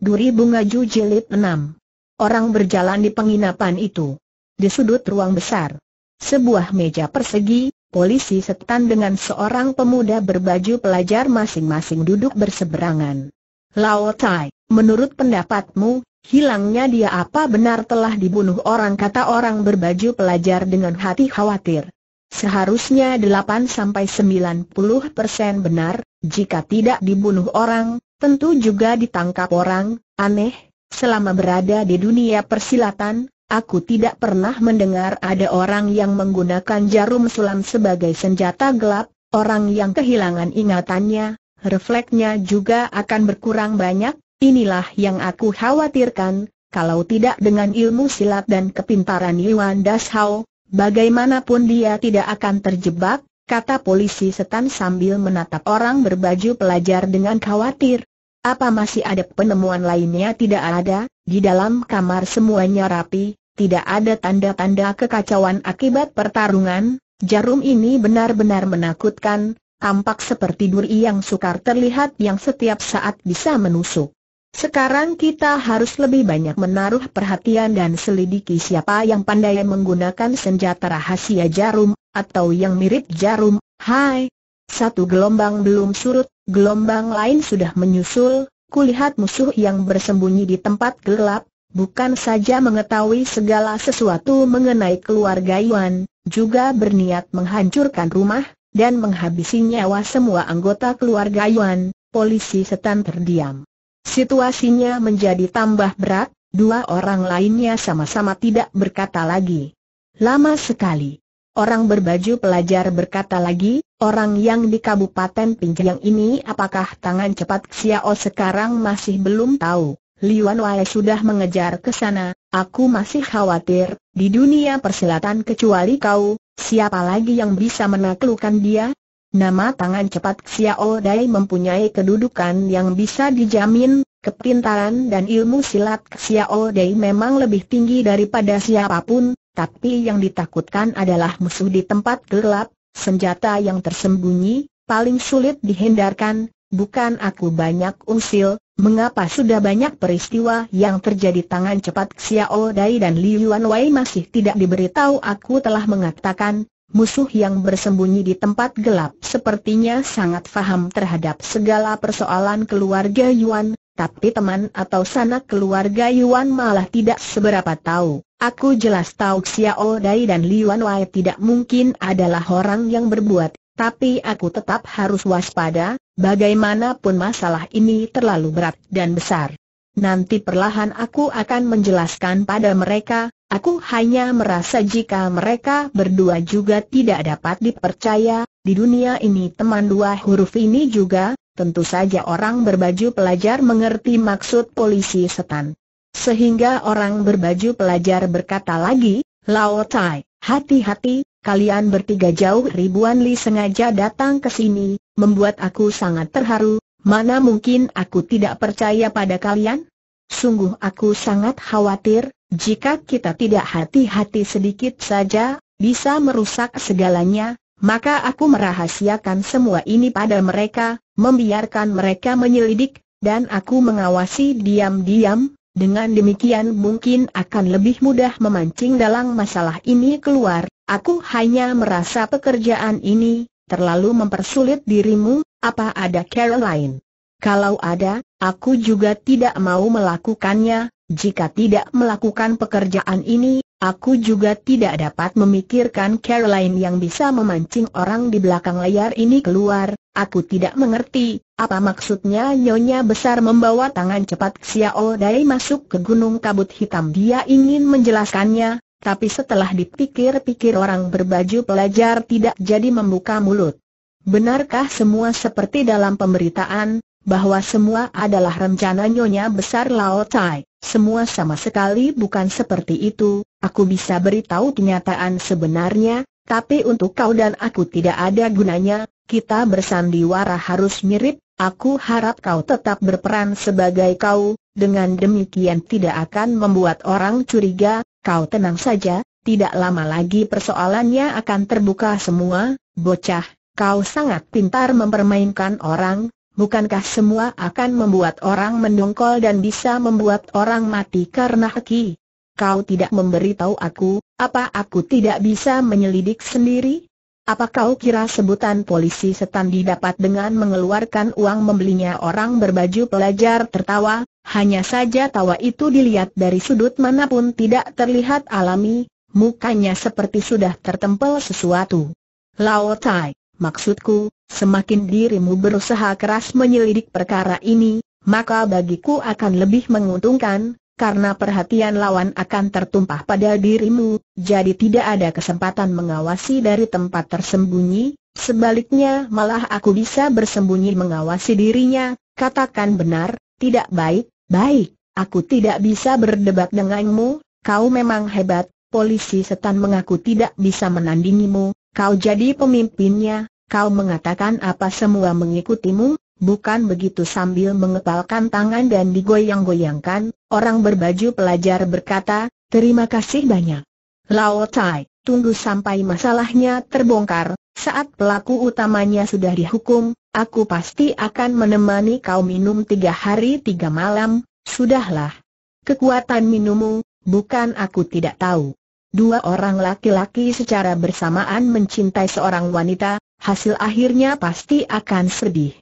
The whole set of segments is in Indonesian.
Duri Bunga Ju Jilid 6 Orang berjalan di penginapan itu. Di sudut ruang besar. Sebuah meja persegi, polisi setan dengan seorang pemuda berbaju pelajar masing-masing duduk berseberangan. Lao Tai, menurut pendapatmu, hilangnya dia apa benar telah dibunuh orang kata orang berbaju pelajar dengan hati khawatir. Seharusnya 8-90% benar, jika tidak dibunuh orang, Tentu juga ditangkap orang, aneh, selama berada di dunia persilatan, aku tidak pernah mendengar ada orang yang menggunakan jarum sulam sebagai senjata gelap, orang yang kehilangan ingatannya, refleksnya juga akan berkurang banyak, inilah yang aku khawatirkan, kalau tidak dengan ilmu silat dan kepintaran Yuan Dashao, bagaimanapun dia tidak akan terjebak, kata polisi setan sambil menatap orang berbaju pelajar dengan khawatir. Apa masih ada penemuan lainnya tidak ada, di dalam kamar semuanya rapi, tidak ada tanda-tanda kekacauan akibat pertarungan, jarum ini benar-benar menakutkan, tampak seperti duri yang sukar terlihat yang setiap saat bisa menusuk. Sekarang kita harus lebih banyak menaruh perhatian dan selidiki siapa yang pandai menggunakan senjata rahasia jarum, atau yang mirip jarum, hai! Satu gelombang belum surut, Gelombang lain sudah menyusul, kulihat musuh yang bersembunyi di tempat gelap, bukan saja mengetahui segala sesuatu mengenai keluarga Yuan, juga berniat menghancurkan rumah, dan menghabisi nyawa semua anggota keluarga Yuan, polisi setan terdiam. Situasinya menjadi tambah berat, dua orang lainnya sama-sama tidak berkata lagi. Lama sekali, Orang berbaju pelajar berkata lagi, orang yang di Kabupaten Pinjang ini apakah tangan cepat Xiao sekarang masih belum tahu. Liuan Wai sudah mengejar ke sana, aku masih khawatir, di dunia persilatan kecuali kau, siapa lagi yang bisa menaklukkan dia? Nama tangan cepat Xiao Dai mempunyai kedudukan yang bisa dijamin, kepintaran dan ilmu silat Xiao Dai memang lebih tinggi daripada siapapun, tapi yang ditakutkan adalah musuh di tempat gelap, senjata yang tersembunyi, paling sulit dihindarkan, bukan aku banyak usil, mengapa sudah banyak peristiwa yang terjadi tangan cepat Xiao Dai dan Li Yuan Wei masih tidak diberitahu aku telah mengatakan, musuh yang bersembunyi di tempat gelap sepertinya sangat faham terhadap segala persoalan keluarga Yuan, tapi teman atau sanak keluarga Yuan malah tidak seberapa tahu. Aku jelas tahu Xiao Dai dan Liuan Wei tidak mungkin adalah orang yang berbuat, tapi aku tetap harus waspada, bagaimanapun masalah ini terlalu berat dan besar. Nanti perlahan aku akan menjelaskan pada mereka, aku hanya merasa jika mereka berdua juga tidak dapat dipercaya, di dunia ini teman dua huruf ini juga, Tentu saja orang berbaju pelajar mengerti maksud polisi setan. Sehingga orang berbaju pelajar berkata lagi, Lao Tai, hati-hati, kalian bertiga jauh ribuan li sengaja datang ke sini, membuat aku sangat terharu, mana mungkin aku tidak percaya pada kalian? Sungguh aku sangat khawatir, jika kita tidak hati-hati sedikit saja, bisa merusak segalanya, maka aku merahasiakan semua ini pada mereka, membiarkan mereka menyelidik, dan aku mengawasi diam-diam, dengan demikian mungkin akan lebih mudah memancing dalam masalah ini keluar, aku hanya merasa pekerjaan ini, terlalu mempersulit dirimu, apa ada cara lain? Kalau ada, aku juga tidak mau melakukannya, jika tidak melakukan pekerjaan ini, Aku juga tidak dapat memikirkan Caroline yang bisa memancing orang di belakang layar ini keluar, aku tidak mengerti, apa maksudnya Nyonya Besar membawa tangan cepat Xiao Dai masuk ke gunung kabut hitam dia ingin menjelaskannya, tapi setelah dipikir-pikir orang berbaju pelajar tidak jadi membuka mulut. Benarkah semua seperti dalam pemberitaan, bahwa semua adalah rencana nyonya besar Lao Tai, semua sama sekali bukan seperti itu, Aku bisa beritahu kenyataan sebenarnya, tapi untuk kau dan aku tidak ada gunanya, kita bersandiwara harus mirip, aku harap kau tetap berperan sebagai kau, dengan demikian tidak akan membuat orang curiga, kau tenang saja, tidak lama lagi persoalannya akan terbuka semua, bocah, kau sangat pintar mempermainkan orang, bukankah semua akan membuat orang mendongkol dan bisa membuat orang mati karena haki? kau tidak memberitahu aku, apa aku tidak bisa menyelidik sendiri? Apa kau kira sebutan polisi setan didapat dengan mengeluarkan uang membelinya orang berbaju pelajar tertawa, hanya saja tawa itu dilihat dari sudut manapun tidak terlihat alami, mukanya seperti sudah tertempel sesuatu. Lao Tai, maksudku, semakin dirimu berusaha keras menyelidik perkara ini, maka bagiku akan lebih menguntungkan, karena perhatian lawan akan tertumpah pada dirimu, jadi tidak ada kesempatan mengawasi dari tempat tersembunyi, sebaliknya malah aku bisa bersembunyi mengawasi dirinya, katakan benar, tidak baik, baik, aku tidak bisa berdebat denganmu, kau memang hebat, polisi setan mengaku tidak bisa menandingimu, kau jadi pemimpinnya, kau mengatakan apa semua mengikutimu, Bukan begitu sambil mengepalkan tangan dan digoyang-goyangkan, orang berbaju pelajar berkata, terima kasih banyak. Lao Tai, tunggu sampai masalahnya terbongkar, saat pelaku utamanya sudah dihukum, aku pasti akan menemani kau minum tiga hari tiga malam, sudahlah. Kekuatan minummu, bukan aku tidak tahu. Dua orang laki-laki secara bersamaan mencintai seorang wanita, hasil akhirnya pasti akan sedih.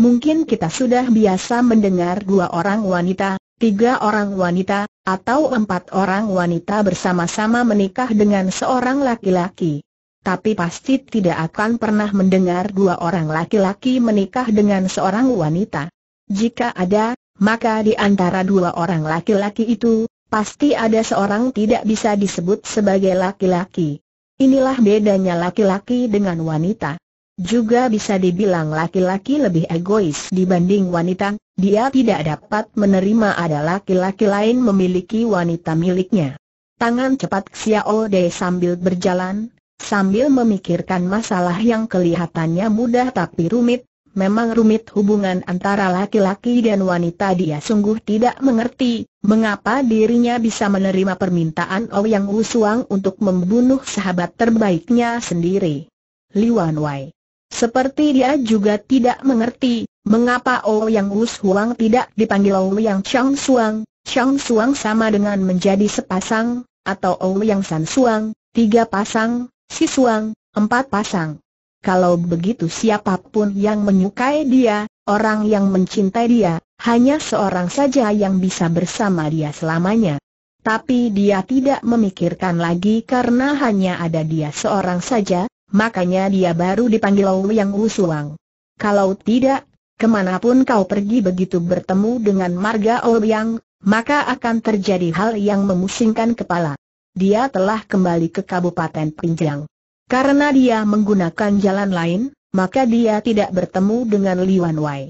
Mungkin kita sudah biasa mendengar dua orang wanita, tiga orang wanita, atau empat orang wanita bersama-sama menikah dengan seorang laki-laki. Tapi pasti tidak akan pernah mendengar dua orang laki-laki menikah dengan seorang wanita. Jika ada, maka di antara dua orang laki-laki itu, pasti ada seorang tidak bisa disebut sebagai laki-laki. Inilah bedanya laki-laki dengan wanita. Juga bisa dibilang laki-laki lebih egois dibanding wanita, dia tidak dapat menerima ada laki-laki lain memiliki wanita miliknya. Tangan cepat Xiao Dei sambil berjalan, sambil memikirkan masalah yang kelihatannya mudah tapi rumit, memang rumit hubungan antara laki-laki dan wanita dia sungguh tidak mengerti, mengapa dirinya bisa menerima permintaan Ouyang Wusuang untuk membunuh sahabat terbaiknya sendiri. Li Wanwei. Seperti dia juga tidak mengerti, mengapa Oh Yang Wus Huang tidak dipanggil Oh Yang Chang Suang, Chang Suang sama dengan menjadi sepasang, atau Oh Yang San Suang, tiga pasang, Si Suang, empat pasang. Kalau begitu siapapun yang menyukai dia, orang yang mencintai dia, hanya seorang saja yang bisa bersama dia selamanya. Tapi dia tidak memikirkan lagi karena hanya ada dia seorang saja, makanya dia baru dipanggil Yang Suang. Kalau tidak, kemanapun kau pergi begitu bertemu dengan Marga Yang, maka akan terjadi hal yang memusingkan kepala. Dia telah kembali ke Kabupaten Pinjang. Karena dia menggunakan jalan lain, maka dia tidak bertemu dengan Wan Wai.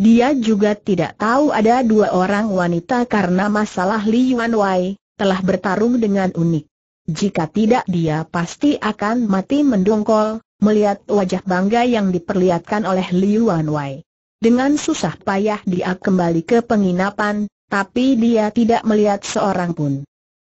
Dia juga tidak tahu ada dua orang wanita karena masalah Li Yuan Wai, telah bertarung dengan unik. Jika tidak dia pasti akan mati mendongkol, melihat wajah bangga yang diperlihatkan oleh Liu Wanwei, Dengan susah payah dia kembali ke penginapan, tapi dia tidak melihat seorang pun.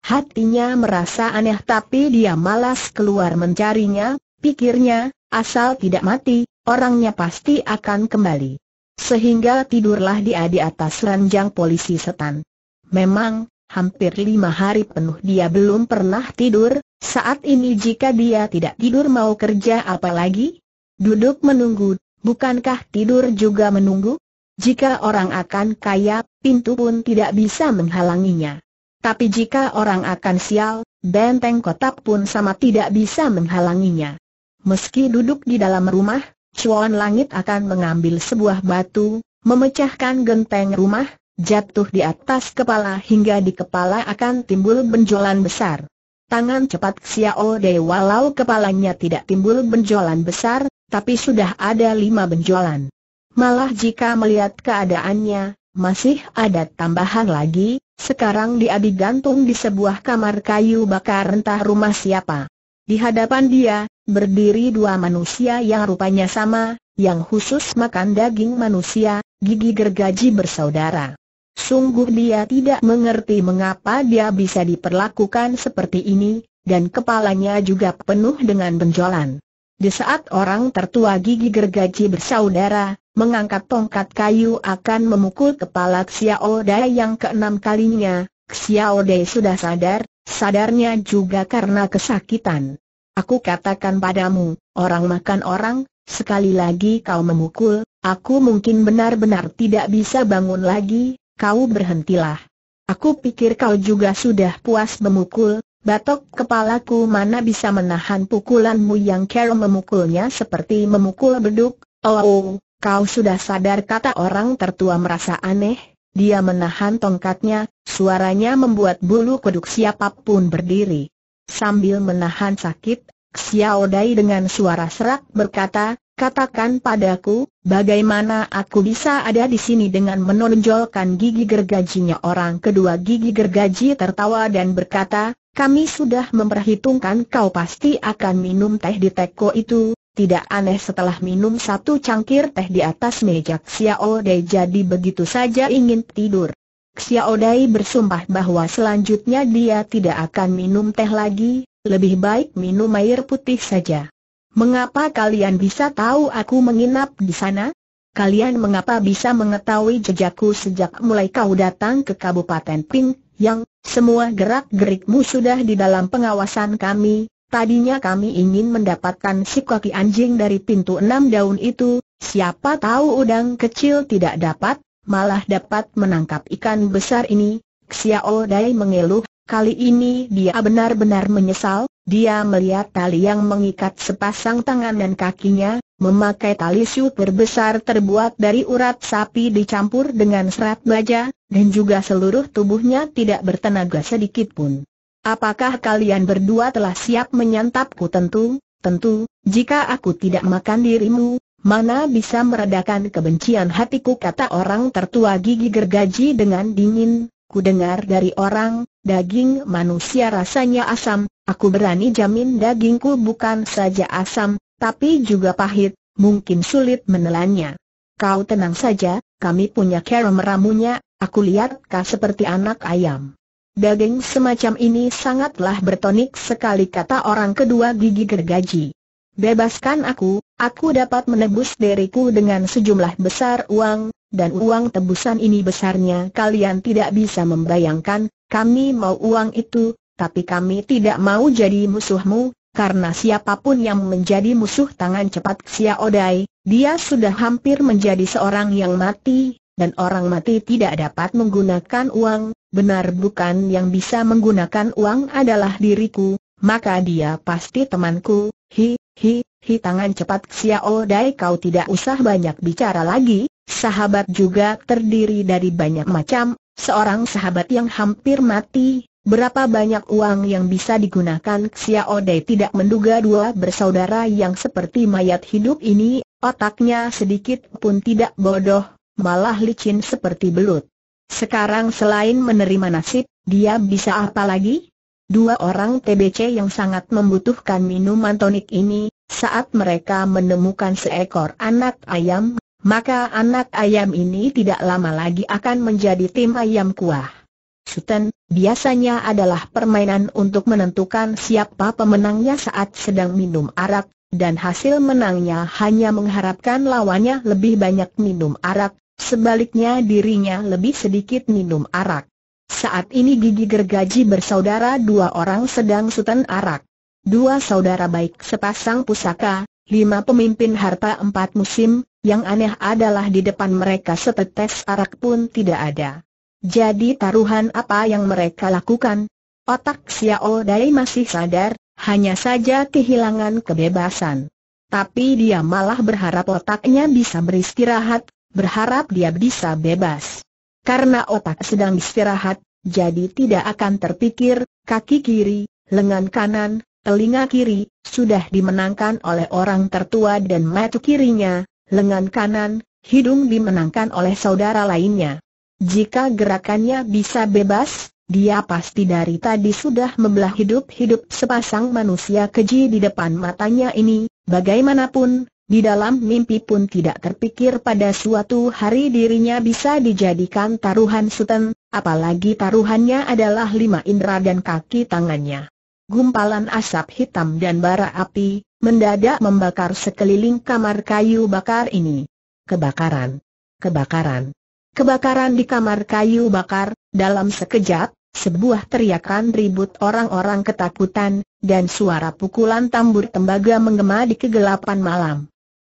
Hatinya merasa aneh tapi dia malas keluar mencarinya, pikirnya, asal tidak mati, orangnya pasti akan kembali. Sehingga tidurlah dia di atas ranjang polisi setan. Memang, Hampir lima hari penuh dia belum pernah tidur, saat ini jika dia tidak tidur mau kerja apa lagi? Duduk menunggu, bukankah tidur juga menunggu? Jika orang akan kaya, pintu pun tidak bisa menghalanginya. Tapi jika orang akan sial, benteng kotak pun sama tidak bisa menghalanginya. Meski duduk di dalam rumah, Cuan Langit akan mengambil sebuah batu, memecahkan genteng rumah, jatuh di atas kepala hingga di kepala akan timbul benjolan besar. Tangan cepat Xiao Dei walau kepalanya tidak timbul benjolan besar, tapi sudah ada lima benjolan. Malah jika melihat keadaannya, masih ada tambahan lagi, sekarang dia digantung di sebuah kamar kayu bakar entah rumah siapa. Di hadapan dia, berdiri dua manusia yang rupanya sama, yang khusus makan daging manusia, gigi gergaji bersaudara. Sungguh dia tidak mengerti mengapa dia bisa diperlakukan seperti ini, dan kepalanya juga penuh dengan benjolan. Di saat orang tertua gigi gergaji bersaudara, mengangkat tongkat kayu akan memukul kepala Xiao Dai yang keenam kalinya, Xiao Dai sudah sadar, sadarnya juga karena kesakitan. Aku katakan padamu, orang makan orang, sekali lagi kau memukul, aku mungkin benar-benar tidak bisa bangun lagi, kau berhentilah. Aku pikir kau juga sudah puas memukul, batok kepalaku mana bisa menahan pukulanmu yang kera memukulnya seperti memukul beduk, oh, oh, kau sudah sadar kata orang tertua merasa aneh, dia menahan tongkatnya, suaranya membuat bulu kuduk siapapun berdiri. Sambil menahan sakit, Xiao Dai dengan suara serak berkata, Katakan padaku, bagaimana aku bisa ada di sini dengan menonjolkan gigi gergajinya orang kedua gigi gergaji tertawa dan berkata, kami sudah memperhitungkan kau pasti akan minum teh di teko itu, tidak aneh setelah minum satu cangkir teh di atas meja Xiao Dai jadi begitu saja ingin tidur. Xiao Dai bersumpah bahwa selanjutnya dia tidak akan minum teh lagi, lebih baik minum air putih saja. Mengapa kalian bisa tahu aku menginap di sana? Kalian mengapa bisa mengetahui jejakku sejak mulai kau datang ke Kabupaten Ping, yang semua gerak-gerikmu sudah di dalam pengawasan kami? Tadinya kami ingin mendapatkan si kaki anjing dari pintu enam daun itu, siapa tahu udang kecil tidak dapat, malah dapat menangkap ikan besar ini. Xiao Dai mengeluh, kali ini dia benar-benar menyesal, dia melihat tali yang mengikat sepasang tangan dan kakinya, memakai tali syut berbesar terbuat dari urat sapi dicampur dengan serat baja, dan juga seluruh tubuhnya tidak bertenaga sedikit pun. Apakah kalian berdua telah siap menyantapku tentu? Tentu, jika aku tidak makan dirimu, mana bisa meredakan kebencian hatiku kata orang tertua gigi gergaji dengan dingin, Ku dengar dari orang, daging manusia rasanya asam, aku berani jamin dagingku bukan saja asam, tapi juga pahit, mungkin sulit menelannya. Kau tenang saja, kami punya cara meramunya, aku lihat kau seperti anak ayam. Daging semacam ini sangatlah bertonik sekali kata orang kedua gigi gergaji. Bebaskan aku, aku dapat menebus diriku dengan sejumlah besar uang, dan uang tebusan ini besarnya kalian tidak bisa membayangkan, kami mau uang itu, tapi kami tidak mau jadi musuhmu, karena siapapun yang menjadi musuh tangan cepat Xia Odai, dia sudah hampir menjadi seorang yang mati, dan orang mati tidak dapat menggunakan uang, benar bukan yang bisa menggunakan uang adalah diriku, maka dia pasti temanku, hi, hi, hi tangan cepat Xiao Dai kau tidak usah banyak bicara lagi, Sahabat juga terdiri dari banyak macam, seorang sahabat yang hampir mati, berapa banyak uang yang bisa digunakan Xiao Dei tidak menduga dua bersaudara yang seperti mayat hidup ini, otaknya sedikit pun tidak bodoh, malah licin seperti belut. Sekarang selain menerima nasib, dia bisa apa lagi? Dua orang TBC yang sangat membutuhkan minuman tonik ini, saat mereka menemukan seekor anak ayam, maka anak ayam ini tidak lama lagi akan menjadi tim ayam kuah. Sutan, biasanya adalah permainan untuk menentukan siapa pemenangnya saat sedang minum arak, dan hasil menangnya hanya mengharapkan lawannya lebih banyak minum arak, sebaliknya dirinya lebih sedikit minum arak. Saat ini gigi gergaji bersaudara dua orang sedang sutan arak. Dua saudara baik sepasang pusaka, lima pemimpin harta empat musim, yang aneh adalah di depan mereka setetes arak pun tidak ada. Jadi taruhan apa yang mereka lakukan? Otak Xiao Dai masih sadar, hanya saja kehilangan kebebasan. Tapi dia malah berharap otaknya bisa beristirahat, berharap dia bisa bebas. Karena otak sedang istirahat, jadi tidak akan terpikir, kaki kiri, lengan kanan, telinga kiri, sudah dimenangkan oleh orang tertua dan mata kirinya, lengan kanan, hidung dimenangkan oleh saudara lainnya. Jika gerakannya bisa bebas, dia pasti dari tadi sudah membelah hidup-hidup sepasang manusia keji di depan matanya ini, bagaimanapun, di dalam mimpi pun tidak terpikir pada suatu hari dirinya bisa dijadikan taruhan suten, apalagi taruhannya adalah lima indera dan kaki tangannya. Gumpalan asap hitam dan bara api, mendadak membakar sekeliling kamar kayu bakar ini. Kebakaran! Kebakaran! Kebakaran di kamar kayu bakar, dalam sekejap, sebuah teriakan ribut orang-orang ketakutan, dan suara pukulan tambur tembaga menggema di kegelapan malam.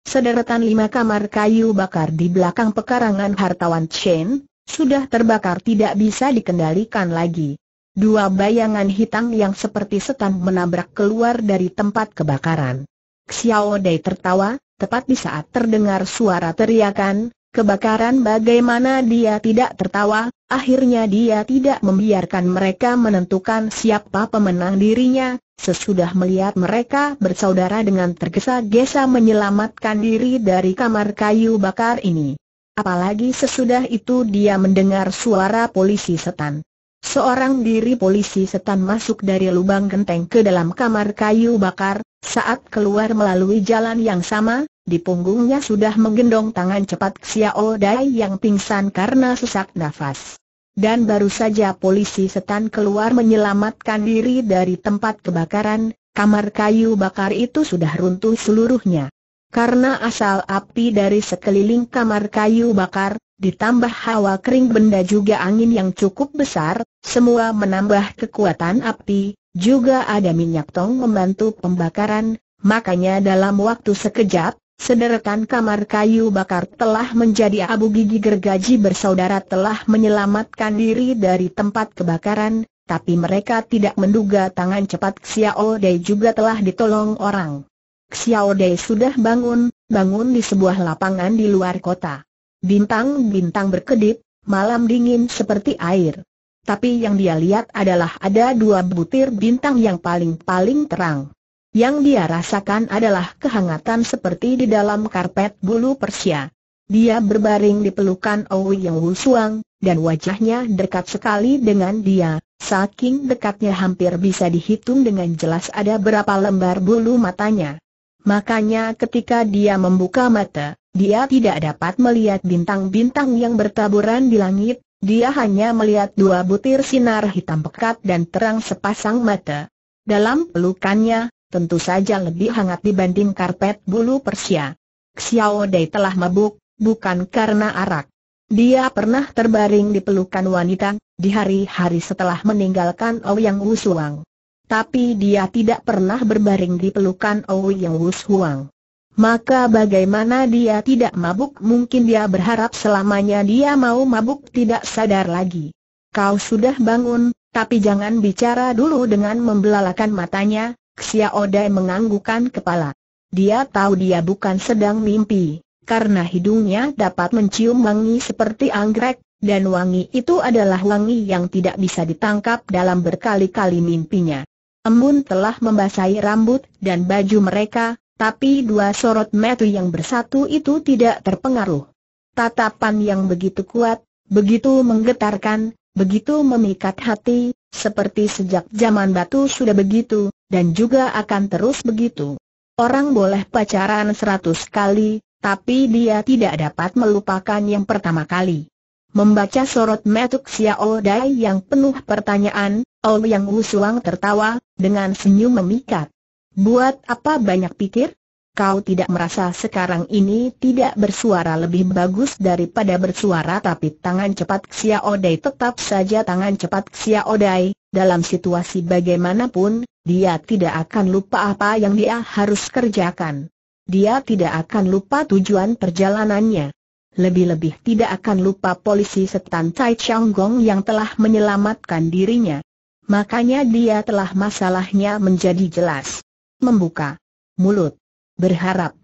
Sederetan lima kamar kayu bakar di belakang pekarangan hartawan Chen, sudah terbakar tidak bisa dikendalikan lagi. Dua bayangan hitam yang seperti setan menabrak keluar dari tempat kebakaran. Xiao Dai tertawa, tepat di saat terdengar suara teriakan, kebakaran bagaimana dia tidak tertawa, akhirnya dia tidak membiarkan mereka menentukan siapa pemenang dirinya, sesudah melihat mereka bersaudara dengan tergesa-gesa menyelamatkan diri dari kamar kayu bakar ini. Apalagi sesudah itu dia mendengar suara polisi setan. Seorang diri polisi setan masuk dari lubang genteng ke dalam kamar kayu bakar, saat keluar melalui jalan yang sama, di punggungnya sudah menggendong tangan cepat Xiao Dai yang pingsan karena sesak nafas. Dan baru saja polisi setan keluar menyelamatkan diri dari tempat kebakaran, kamar kayu bakar itu sudah runtuh seluruhnya. Karena asal api dari sekeliling kamar kayu bakar, ditambah hawa kering benda juga angin yang cukup besar, semua menambah kekuatan api, juga ada minyak tong membantu pembakaran, makanya dalam waktu sekejap, sederetan kamar kayu bakar telah menjadi abu gigi gergaji bersaudara telah menyelamatkan diri dari tempat kebakaran, tapi mereka tidak menduga tangan cepat Xiao Dei juga telah ditolong orang. Xiao Dei sudah bangun, bangun di sebuah lapangan di luar kota. Bintang-bintang berkedip, malam dingin seperti air. Tapi yang dia lihat adalah ada dua butir bintang yang paling-paling terang. Yang dia rasakan adalah kehangatan seperti di dalam karpet bulu Persia. Dia berbaring di pelukan Owi Yang Wusuang, dan wajahnya dekat sekali dengan dia, saking dekatnya hampir bisa dihitung dengan jelas ada berapa lembar bulu matanya. Makanya ketika dia membuka mata, dia tidak dapat melihat bintang-bintang yang bertaburan di langit, dia hanya melihat dua butir sinar hitam pekat dan terang sepasang mata. Dalam pelukannya, tentu saja lebih hangat dibanding karpet bulu Persia. Xiao Dai telah mabuk, bukan karena arak. Dia pernah terbaring di pelukan wanita, di hari-hari setelah meninggalkan Ouyang Suang. Tapi dia tidak pernah berbaring di pelukan Ouyang Suang. Maka bagaimana dia tidak mabuk mungkin dia berharap selamanya dia mau mabuk tidak sadar lagi. Kau sudah bangun, tapi jangan bicara dulu dengan membelalakan matanya, Xia Odai menganggukan kepala. Dia tahu dia bukan sedang mimpi, karena hidungnya dapat mencium wangi seperti anggrek, dan wangi itu adalah wangi yang tidak bisa ditangkap dalam berkali-kali mimpinya. Embun telah membasahi rambut dan baju mereka, tapi dua sorot metu yang bersatu itu tidak terpengaruh. Tatapan yang begitu kuat, begitu menggetarkan, begitu memikat hati, seperti sejak zaman batu sudah begitu, dan juga akan terus begitu. Orang boleh pacaran seratus kali, tapi dia tidak dapat melupakan yang pertama kali. Membaca sorot metuk Xiao Dai yang penuh pertanyaan, Ou Yang suang tertawa, dengan senyum memikat. Buat apa banyak pikir? Kau tidak merasa sekarang ini tidak bersuara lebih bagus daripada bersuara tapi tangan cepat Xia Odai tetap saja tangan cepat Xia Odai, dalam situasi bagaimanapun, dia tidak akan lupa apa yang dia harus kerjakan. Dia tidak akan lupa tujuan perjalanannya. Lebih-lebih tidak akan lupa polisi setan Tai Gong yang telah menyelamatkan dirinya. Makanya dia telah masalahnya menjadi jelas membuka mulut. Berharap,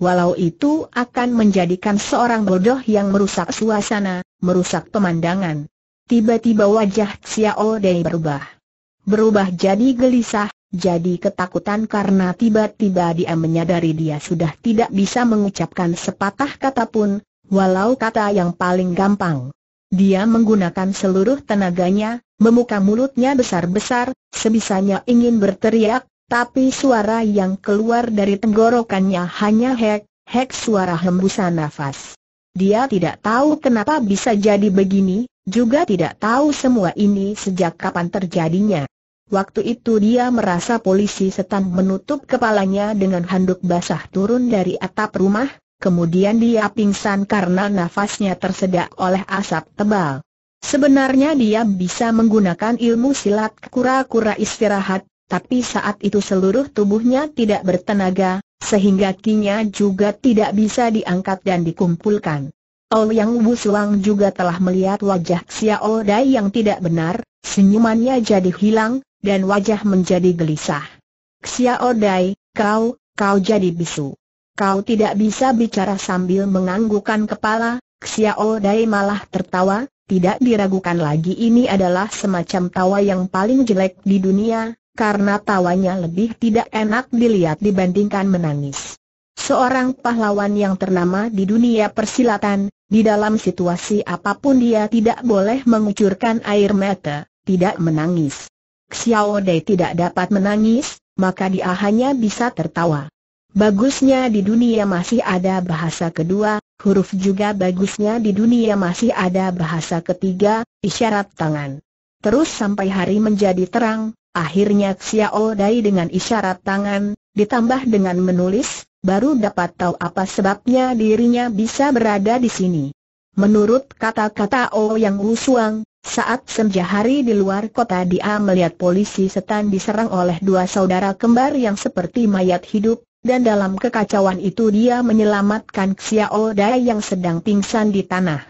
walau itu akan menjadikan seorang bodoh yang merusak suasana, merusak pemandangan. Tiba-tiba wajah Xiao Dei berubah. Berubah jadi gelisah, jadi ketakutan karena tiba-tiba dia menyadari dia sudah tidak bisa mengucapkan sepatah kata pun, walau kata yang paling gampang. Dia menggunakan seluruh tenaganya, membuka mulutnya besar-besar, sebisanya ingin berteriak, tapi suara yang keluar dari tenggorokannya hanya hek, hek suara hembusan nafas. Dia tidak tahu kenapa bisa jadi begini, juga tidak tahu semua ini sejak kapan terjadinya. Waktu itu dia merasa polisi setan menutup kepalanya dengan handuk basah turun dari atap rumah, kemudian dia pingsan karena nafasnya tersedak oleh asap tebal. Sebenarnya dia bisa menggunakan ilmu silat kura-kura istirahat tapi saat itu seluruh tubuhnya tidak bertenaga, sehingga kinya juga tidak bisa diangkat dan dikumpulkan. Ouyang Wusuang juga telah melihat wajah Xiao Dai yang tidak benar, senyumannya jadi hilang, dan wajah menjadi gelisah. Xiao Dai, kau, kau jadi bisu. Kau tidak bisa bicara sambil menganggukan kepala, Xiao Dai malah tertawa, tidak diragukan lagi ini adalah semacam tawa yang paling jelek di dunia, karena tawanya lebih tidak enak dilihat dibandingkan menangis. Seorang pahlawan yang ternama di dunia persilatan, di dalam situasi apapun dia tidak boleh mengucurkan air mata, tidak menangis. Xiao Dei tidak dapat menangis, maka dia hanya bisa tertawa. Bagusnya di dunia masih ada bahasa kedua, huruf juga bagusnya di dunia masih ada bahasa ketiga, isyarat tangan. Terus sampai hari menjadi terang, Akhirnya Xiao Dai dengan isyarat tangan, ditambah dengan menulis, baru dapat tahu apa sebabnya dirinya bisa berada di sini. Menurut kata-kata O Yang Wusuang, saat senja hari di luar kota dia melihat polisi setan diserang oleh dua saudara kembar yang seperti mayat hidup, dan dalam kekacauan itu dia menyelamatkan Xiao Dai yang sedang pingsan di tanah.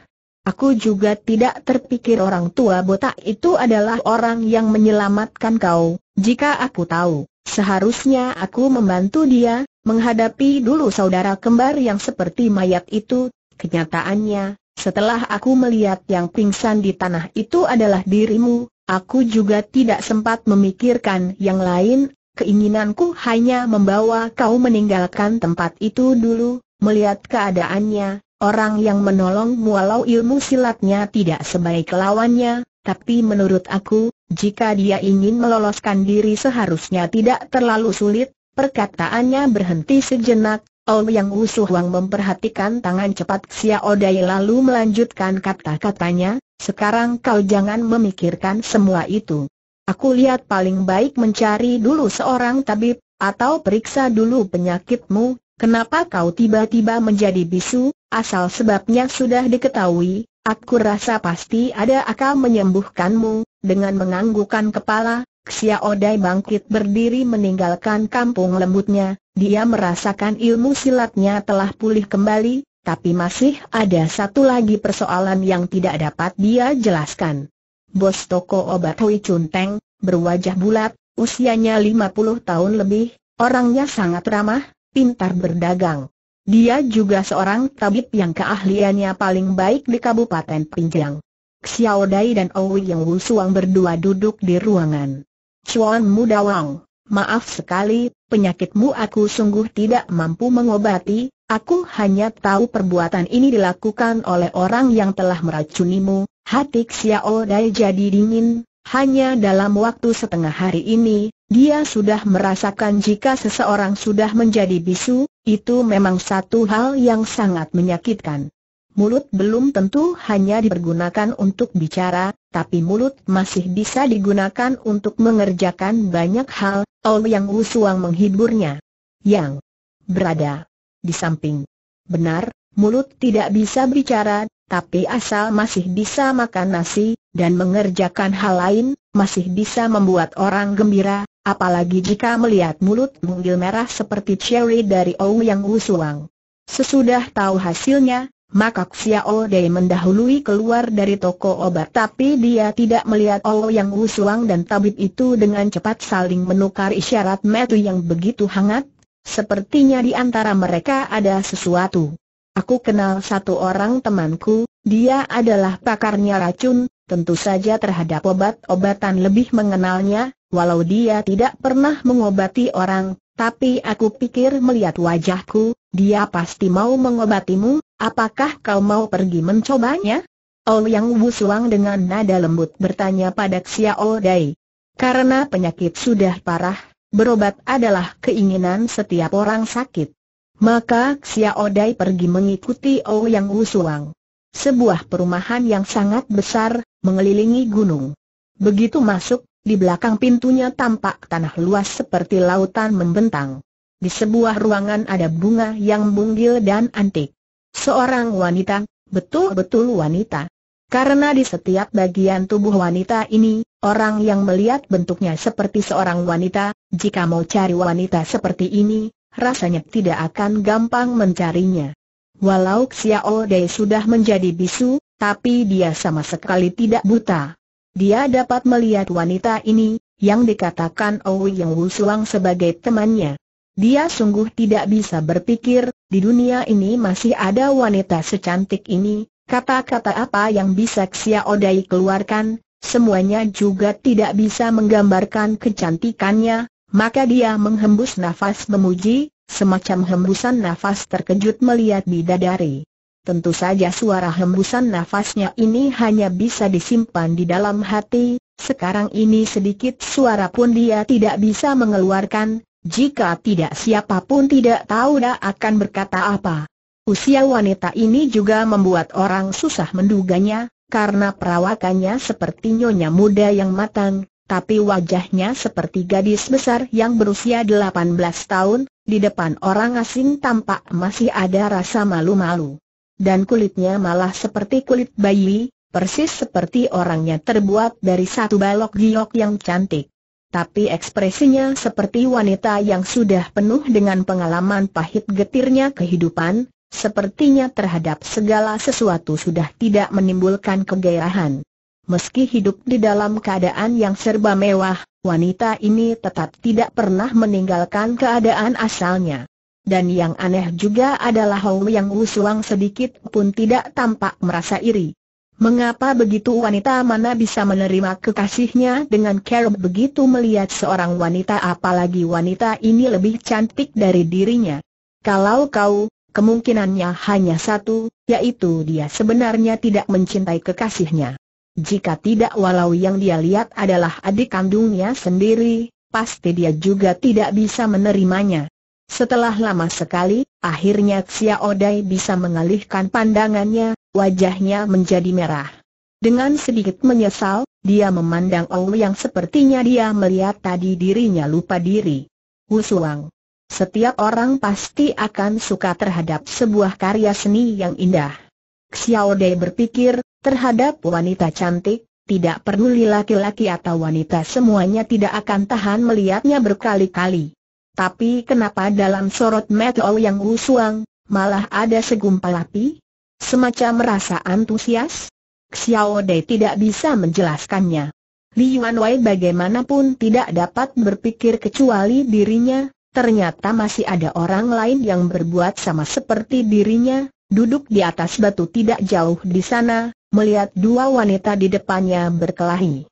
Aku juga tidak terpikir orang tua botak itu adalah orang yang menyelamatkan kau. Jika aku tahu, seharusnya aku membantu dia, menghadapi dulu saudara kembar yang seperti mayat itu. Kenyataannya, setelah aku melihat yang pingsan di tanah itu adalah dirimu, aku juga tidak sempat memikirkan yang lain. Keinginanku hanya membawa kau meninggalkan tempat itu dulu, melihat keadaannya, Orang yang menolong, walau ilmu silatnya tidak sebaik lawannya, tapi menurut aku, jika dia ingin meloloskan diri seharusnya tidak terlalu sulit, perkataannya berhenti sejenak, Om Yang Usuh Wang memperhatikan tangan cepat Xia Odai lalu melanjutkan kata-katanya, sekarang kau jangan memikirkan semua itu. Aku lihat paling baik mencari dulu seorang tabib, atau periksa dulu penyakitmu, Kenapa kau tiba-tiba menjadi bisu, asal sebabnya sudah diketahui, aku rasa pasti ada akal menyembuhkanmu, dengan menganggukkan kepala, Xia bangkit berdiri meninggalkan kampung lembutnya, dia merasakan ilmu silatnya telah pulih kembali, tapi masih ada satu lagi persoalan yang tidak dapat dia jelaskan. Bos toko obat Hui Chun Teng, berwajah bulat, usianya 50 tahun lebih, orangnya sangat ramah, pintar berdagang. Dia juga seorang tabib yang keahliannya paling baik di Kabupaten Pinjang. Xiao Dai dan Owi Yang Wu Suang berdua duduk di ruangan. Chuan Muda Wang, maaf sekali, penyakitmu aku sungguh tidak mampu mengobati, aku hanya tahu perbuatan ini dilakukan oleh orang yang telah meracunimu, hati Xiao Dai jadi dingin, hanya dalam waktu setengah hari ini, dia sudah merasakan jika seseorang sudah menjadi bisu, itu memang satu hal yang sangat menyakitkan. Mulut belum tentu hanya dipergunakan untuk bicara, tapi mulut masih bisa digunakan untuk mengerjakan banyak hal, Ol Yang Wusuang menghiburnya. Yang berada di samping. Benar, mulut tidak bisa bicara, tapi asal masih bisa makan nasi, dan mengerjakan hal lain, masih bisa membuat orang gembira, apalagi jika melihat mulut mungil merah seperti cherry dari Ouyang Wusuang. Sesudah tahu hasilnya, maka Xiao Dei mendahului keluar dari toko obat tapi dia tidak melihat Ouyang Wusuang dan tabib itu dengan cepat saling menukar isyarat metu yang begitu hangat, sepertinya di antara mereka ada sesuatu. Aku kenal satu orang temanku, dia adalah pakarnya racun, tentu saja terhadap obat-obatan lebih mengenalnya, Walau dia tidak pernah mengobati orang, tapi aku pikir melihat wajahku, dia pasti mau mengobatimu, apakah kau mau pergi mencobanya? Ol Yang Wusuang dengan nada lembut bertanya pada Xiao Dai. Karena penyakit sudah parah, berobat adalah keinginan setiap orang sakit. Maka Xiao Dai pergi mengikuti Ol Yang Wusuang. Sebuah perumahan yang sangat besar, mengelilingi gunung. Begitu masuk, di belakang pintunya tampak tanah luas seperti lautan membentang. Di sebuah ruangan ada bunga yang bungil dan antik. Seorang wanita, betul-betul wanita. Karena di setiap bagian tubuh wanita ini, orang yang melihat bentuknya seperti seorang wanita, jika mau cari wanita seperti ini, rasanya tidak akan gampang mencarinya. Walau Xiao Dei sudah menjadi bisu, tapi dia sama sekali tidak buta. Dia dapat melihat wanita ini, yang dikatakan Owi Yang Wusuang sebagai temannya. Dia sungguh tidak bisa berpikir, di dunia ini masih ada wanita secantik ini, kata-kata apa yang bisa Xia Odai keluarkan, semuanya juga tidak bisa menggambarkan kecantikannya, maka dia menghembus nafas memuji, semacam hembusan nafas terkejut melihat bidadari. Tentu saja suara hembusan nafasnya ini hanya bisa disimpan di dalam hati, sekarang ini sedikit suara pun dia tidak bisa mengeluarkan, jika tidak siapapun tidak tahu dia akan berkata apa. Usia wanita ini juga membuat orang susah menduganya, karena perawakannya seperti nyonya muda yang matang, tapi wajahnya seperti gadis besar yang berusia 18 tahun, di depan orang asing tampak masih ada rasa malu-malu dan kulitnya malah seperti kulit bayi, persis seperti orangnya terbuat dari satu balok giok yang cantik. Tapi ekspresinya seperti wanita yang sudah penuh dengan pengalaman pahit getirnya kehidupan, sepertinya terhadap segala sesuatu sudah tidak menimbulkan kegairahan. Meski hidup di dalam keadaan yang serba mewah, wanita ini tetap tidak pernah meninggalkan keadaan asalnya. Dan yang aneh juga adalah Hou Yang Wusuang sedikit pun tidak tampak merasa iri. Mengapa begitu wanita mana bisa menerima kekasihnya dengan care begitu melihat seorang wanita apalagi wanita ini lebih cantik dari dirinya? Kalau kau, kemungkinannya hanya satu, yaitu dia sebenarnya tidak mencintai kekasihnya. Jika tidak walau yang dia lihat adalah adik kandungnya sendiri, pasti dia juga tidak bisa menerimanya. Setelah lama sekali, akhirnya Xia Odai bisa mengalihkan pandangannya, wajahnya menjadi merah. Dengan sedikit menyesal, dia memandang Ou yang sepertinya dia melihat tadi dirinya lupa diri. Suang, Setiap orang pasti akan suka terhadap sebuah karya seni yang indah. Xiao Dei berpikir, terhadap wanita cantik, tidak peduli laki-laki atau wanita semuanya tidak akan tahan melihatnya berkali-kali. Tapi kenapa dalam sorot mata yang usuang, malah ada segumpal api? Semacam merasa antusias? Xiao Dei tidak bisa menjelaskannya. Yuan Wei bagaimanapun tidak dapat berpikir kecuali dirinya, ternyata masih ada orang lain yang berbuat sama seperti dirinya, duduk di atas batu tidak jauh di sana, melihat dua wanita di depannya berkelahi.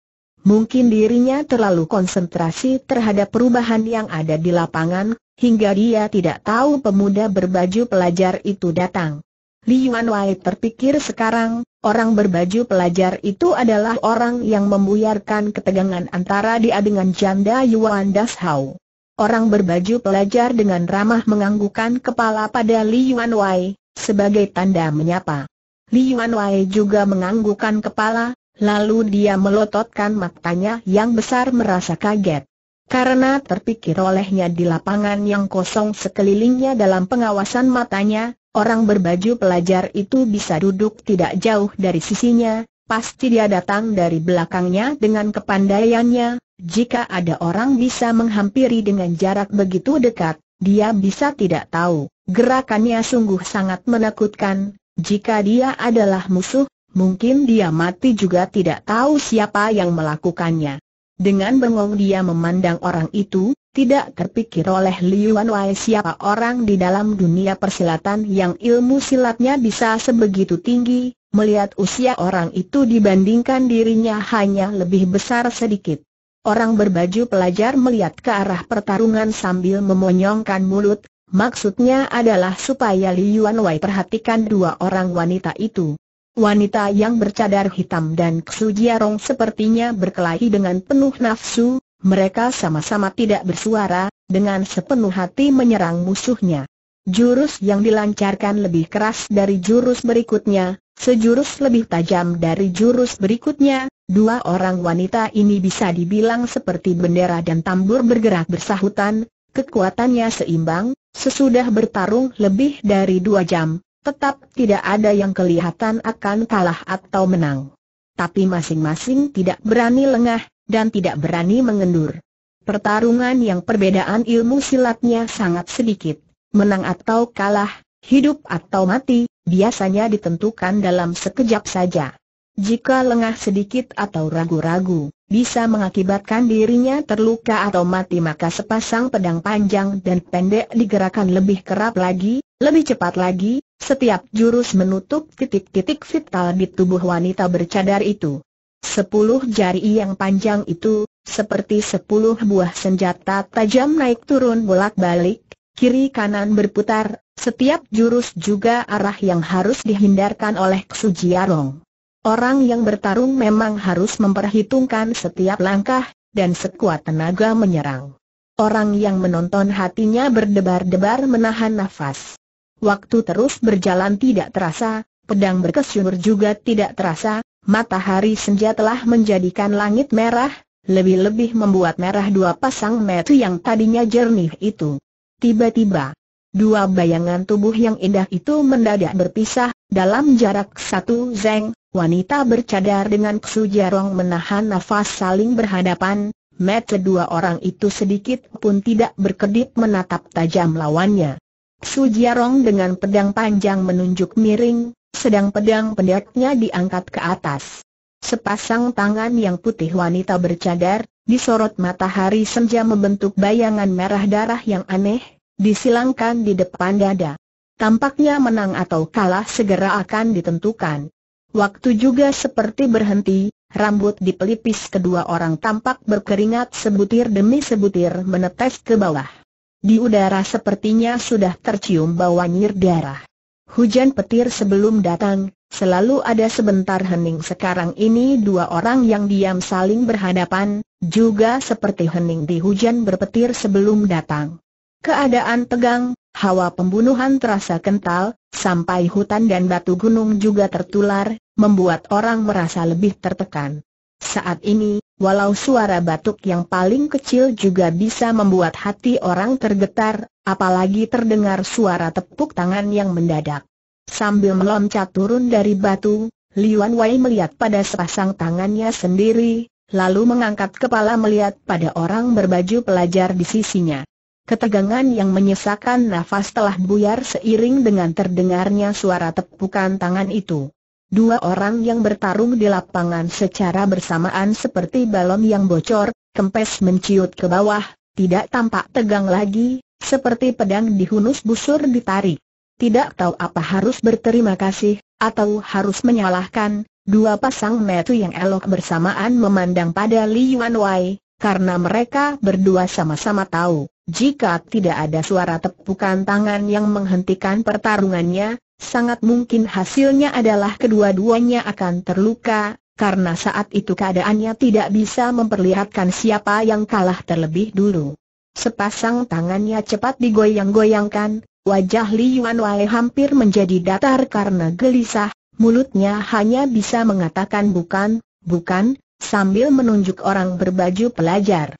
Mungkin dirinya terlalu konsentrasi terhadap perubahan yang ada di lapangan, hingga dia tidak tahu pemuda berbaju pelajar itu datang. Yuan Wai terpikir sekarang, orang berbaju pelajar itu adalah orang yang membuyarkan ketegangan antara dia dengan janda Yuan Dashau. Orang berbaju pelajar dengan ramah menganggukan kepala pada Yuan Wai, sebagai tanda menyapa. Li Yuan Wai juga menganggukan kepala, Lalu dia melototkan matanya yang besar merasa kaget. Karena terpikir olehnya di lapangan yang kosong sekelilingnya dalam pengawasan matanya, orang berbaju pelajar itu bisa duduk tidak jauh dari sisinya, pasti dia datang dari belakangnya dengan kepandaiannya, jika ada orang bisa menghampiri dengan jarak begitu dekat, dia bisa tidak tahu. Gerakannya sungguh sangat menakutkan, jika dia adalah musuh, Mungkin dia mati juga tidak tahu siapa yang melakukannya. Dengan bengong dia memandang orang itu, tidak terpikir oleh Liu Wanwai siapa orang di dalam dunia persilatan yang ilmu silatnya bisa sebegitu tinggi, melihat usia orang itu dibandingkan dirinya hanya lebih besar sedikit. Orang berbaju pelajar melihat ke arah pertarungan sambil memonyongkan mulut, maksudnya adalah supaya Liu Wanwai perhatikan dua orang wanita itu. Wanita yang bercadar hitam dan Ksu Jiarong sepertinya berkelahi dengan penuh nafsu, mereka sama-sama tidak bersuara, dengan sepenuh hati menyerang musuhnya. Jurus yang dilancarkan lebih keras dari jurus berikutnya, sejurus lebih tajam dari jurus berikutnya, dua orang wanita ini bisa dibilang seperti bendera dan tambur bergerak bersahutan, kekuatannya seimbang, sesudah bertarung lebih dari dua jam, tetap tidak ada yang kelihatan akan kalah atau menang. Tapi masing-masing tidak berani lengah, dan tidak berani mengendur. Pertarungan yang perbedaan ilmu silatnya sangat sedikit, menang atau kalah, hidup atau mati, biasanya ditentukan dalam sekejap saja. Jika lengah sedikit atau ragu-ragu, bisa mengakibatkan dirinya terluka atau mati maka sepasang pedang panjang dan pendek digerakkan lebih kerap lagi, lebih cepat lagi, setiap jurus menutup titik-titik vital di tubuh wanita bercadar itu. Sepuluh jari yang panjang itu, seperti sepuluh buah senjata tajam naik turun bolak-balik, kiri kanan berputar, setiap jurus juga arah yang harus dihindarkan oleh Ksuji Orang yang bertarung memang harus memperhitungkan setiap langkah, dan sekuat tenaga menyerang. Orang yang menonton hatinya berdebar-debar menahan nafas. Waktu terus berjalan tidak terasa, pedang berkesyur juga tidak terasa, matahari senja telah menjadikan langit merah, lebih-lebih membuat merah dua pasang mata yang tadinya jernih itu. Tiba-tiba, dua bayangan tubuh yang indah itu mendadak berpisah, dalam jarak satu zeng, wanita bercadar dengan Ksu Jarong menahan nafas saling berhadapan, mata dua orang itu sedikit pun tidak berkedip menatap tajam lawannya. Su Jiarong dengan pedang panjang menunjuk miring, sedang pedang pendeknya diangkat ke atas. Sepasang tangan yang putih wanita bercadar, disorot matahari senja membentuk bayangan merah darah yang aneh, disilangkan di depan dada. Tampaknya menang atau kalah segera akan ditentukan. Waktu juga seperti berhenti, rambut di pelipis kedua orang tampak berkeringat sebutir demi sebutir menetes ke bawah. Di udara sepertinya sudah tercium bau nyir darah. Hujan petir sebelum datang, selalu ada sebentar hening sekarang ini dua orang yang diam saling berhadapan, juga seperti hening di hujan berpetir sebelum datang. Keadaan tegang, hawa pembunuhan terasa kental, sampai hutan dan batu gunung juga tertular, membuat orang merasa lebih tertekan. Saat ini, Walau suara batuk yang paling kecil juga bisa membuat hati orang tergetar, apalagi terdengar suara tepuk tangan yang mendadak. Sambil meloncat turun dari batu, Liuan Wei melihat pada sepasang tangannya sendiri, lalu mengangkat kepala melihat pada orang berbaju pelajar di sisinya. Ketegangan yang menyesakan nafas telah buyar seiring dengan terdengarnya suara tepukan tangan itu. Dua orang yang bertarung di lapangan secara bersamaan seperti balon yang bocor, kempes menciut ke bawah, tidak tampak tegang lagi, seperti pedang dihunus busur ditarik. Tidak tahu apa harus berterima kasih, atau harus menyalahkan, dua pasang metu yang elok bersamaan memandang pada Li Yuan Wai, karena mereka berdua sama-sama tahu, jika tidak ada suara tepukan tangan yang menghentikan pertarungannya, Sangat mungkin hasilnya adalah kedua-duanya akan terluka, karena saat itu keadaannya tidak bisa memperlihatkan siapa yang kalah terlebih dulu. Sepasang tangannya cepat digoyang-goyangkan, wajah Li Yuan Wei hampir menjadi datar karena gelisah, mulutnya hanya bisa mengatakan bukan, bukan, sambil menunjuk orang berbaju pelajar.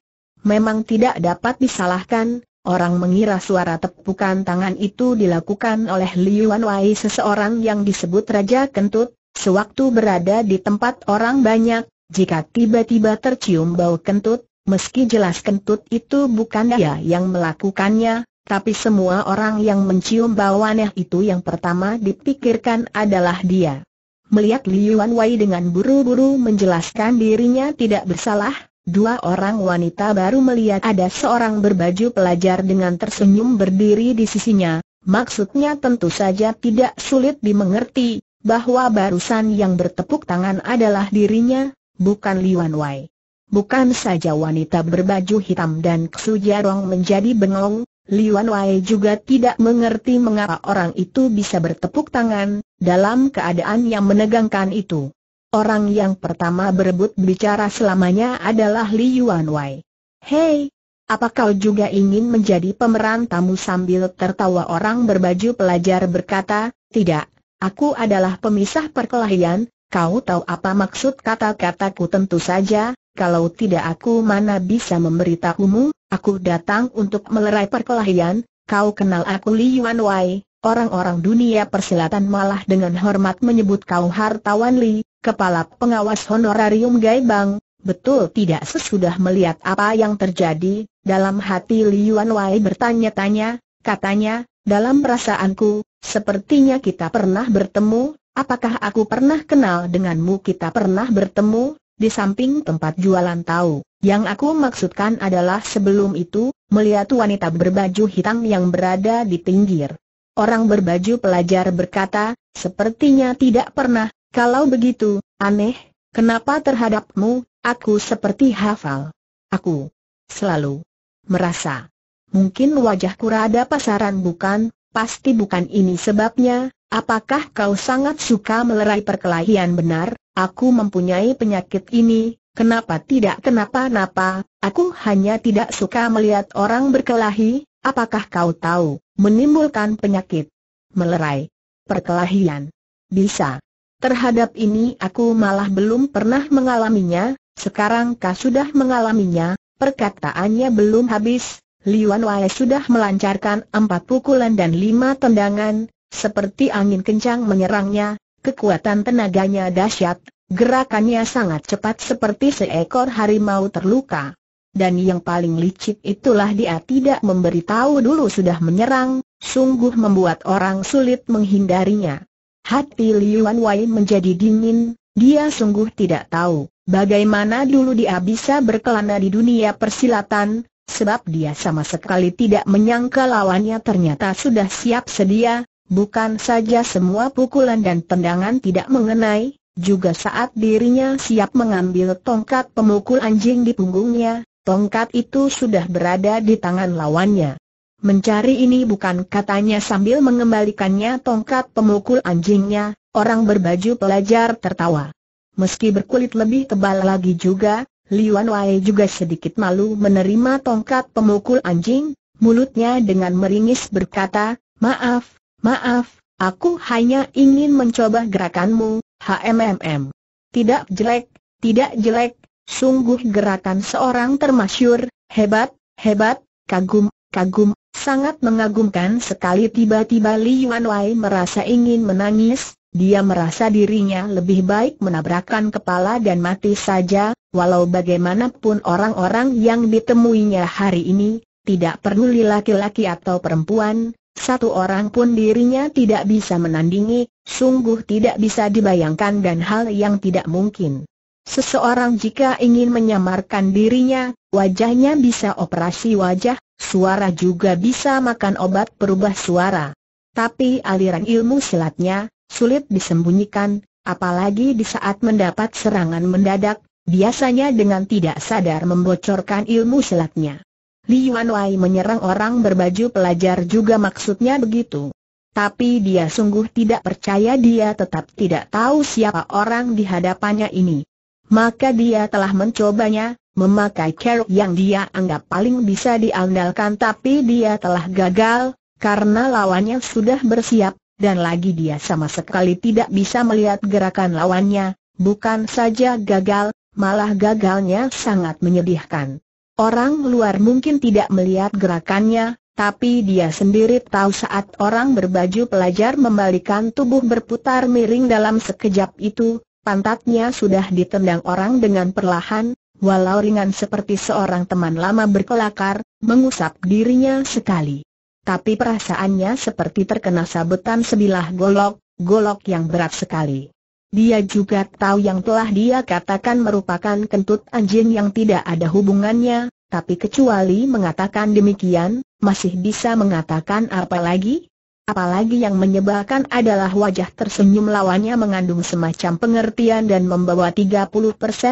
Memang tidak dapat disalahkan, Orang mengira suara tepukan tangan itu dilakukan oleh Liuan Wai seseorang yang disebut Raja Kentut, sewaktu berada di tempat orang banyak, jika tiba-tiba tercium bau kentut, meski jelas kentut itu bukan dia yang melakukannya, tapi semua orang yang mencium bau aneh itu yang pertama dipikirkan adalah dia. Melihat Liuan Wai dengan buru-buru menjelaskan dirinya tidak bersalah, Dua orang wanita baru melihat ada seorang berbaju pelajar dengan tersenyum berdiri di sisinya, maksudnya tentu saja tidak sulit dimengerti, bahwa barusan yang bertepuk tangan adalah dirinya, bukan Liwan Wai. Bukan saja wanita berbaju hitam dan Ksu Jarong menjadi bengong, Liwan Wai juga tidak mengerti mengapa orang itu bisa bertepuk tangan, dalam keadaan yang menegangkan itu. Orang yang pertama berebut bicara selamanya adalah Li Yuan Wei. Hei, apa kau juga ingin menjadi pemeran tamu sambil tertawa orang berbaju pelajar berkata, tidak, aku adalah pemisah perkelahian, kau tahu apa maksud kata-kataku tentu saja, kalau tidak aku mana bisa memberitahumu, aku datang untuk melerai perkelahian, kau kenal aku Li Yuan Wei, Orang-orang dunia persilatan malah dengan hormat menyebut kau hartawan Li, kepala pengawas honorarium Gai Bang, betul tidak sesudah melihat apa yang terjadi, dalam hati Li Yuan Wei bertanya-tanya, katanya, dalam perasaanku, sepertinya kita pernah bertemu, apakah aku pernah kenal denganmu kita pernah bertemu, di samping tempat jualan tahu. Yang aku maksudkan adalah sebelum itu, melihat wanita berbaju hitam yang berada di pinggir Orang berbaju pelajar berkata, sepertinya tidak pernah, kalau begitu, aneh, kenapa terhadapmu, aku seperti hafal. Aku selalu merasa, mungkin wajahku rada pasaran bukan, pasti bukan ini sebabnya, apakah kau sangat suka melerai perkelahian benar, aku mempunyai penyakit ini, kenapa tidak kenapa-napa, aku hanya tidak suka melihat orang berkelahi, Apakah kau tahu, menimbulkan penyakit, melerai, perkelahian? Bisa. Terhadap ini aku malah belum pernah mengalaminya, sekarang kau sudah mengalaminya, perkataannya belum habis, Liuan Wai sudah melancarkan empat pukulan dan lima tendangan, seperti angin kencang menyerangnya, kekuatan tenaganya dahsyat, gerakannya sangat cepat seperti seekor harimau terluka. Dan yang paling licik itulah dia tidak memberitahu dulu sudah menyerang, sungguh membuat orang sulit menghindarinya. Hati Liuan Wei menjadi dingin, dia sungguh tidak tahu bagaimana dulu dia bisa berkelana di dunia persilatan, sebab dia sama sekali tidak menyangka lawannya ternyata sudah siap sedia, bukan saja semua pukulan dan tendangan tidak mengenai, juga saat dirinya siap mengambil tongkat pemukul anjing di punggungnya, tongkat itu sudah berada di tangan lawannya. Mencari ini bukan katanya sambil mengembalikannya tongkat pemukul anjingnya, orang berbaju pelajar tertawa. Meski berkulit lebih tebal lagi juga, Liuan Wei juga sedikit malu menerima tongkat pemukul anjing, mulutnya dengan meringis berkata, Maaf, maaf, aku hanya ingin mencoba gerakanmu, HMMM. Tidak jelek, tidak jelek, Sungguh gerakan seorang termasyur, hebat, hebat, kagum, kagum, sangat mengagumkan sekali tiba-tiba Li Yuan Wai merasa ingin menangis, dia merasa dirinya lebih baik menabrakkan kepala dan mati saja, walau bagaimanapun orang-orang yang ditemuinya hari ini, tidak peduli laki-laki atau perempuan, satu orang pun dirinya tidak bisa menandingi, sungguh tidak bisa dibayangkan dan hal yang tidak mungkin. Seseorang jika ingin menyamarkan dirinya, wajahnya bisa operasi wajah, suara juga bisa makan obat perubah suara. Tapi aliran ilmu silatnya, sulit disembunyikan, apalagi di saat mendapat serangan mendadak, biasanya dengan tidak sadar membocorkan ilmu silatnya. Li Yuanwei menyerang orang berbaju pelajar juga maksudnya begitu. Tapi dia sungguh tidak percaya dia tetap tidak tahu siapa orang di hadapannya ini maka dia telah mencobanya, memakai keruk yang dia anggap paling bisa diandalkan tapi dia telah gagal, karena lawannya sudah bersiap, dan lagi dia sama sekali tidak bisa melihat gerakan lawannya, bukan saja gagal, malah gagalnya sangat menyedihkan. Orang luar mungkin tidak melihat gerakannya, tapi dia sendiri tahu saat orang berbaju pelajar membalikan tubuh berputar miring dalam sekejap itu, pantatnya sudah ditendang orang dengan perlahan, walau ringan seperti seorang teman lama berkelakar, mengusap dirinya sekali. Tapi perasaannya seperti terkena sabetan sebilah golok, golok yang berat sekali. Dia juga tahu yang telah dia katakan merupakan kentut anjing yang tidak ada hubungannya, tapi kecuali mengatakan demikian, masih bisa mengatakan apa lagi? Apalagi yang menyebalkan adalah wajah tersenyum lawannya mengandung semacam pengertian dan membawa 30%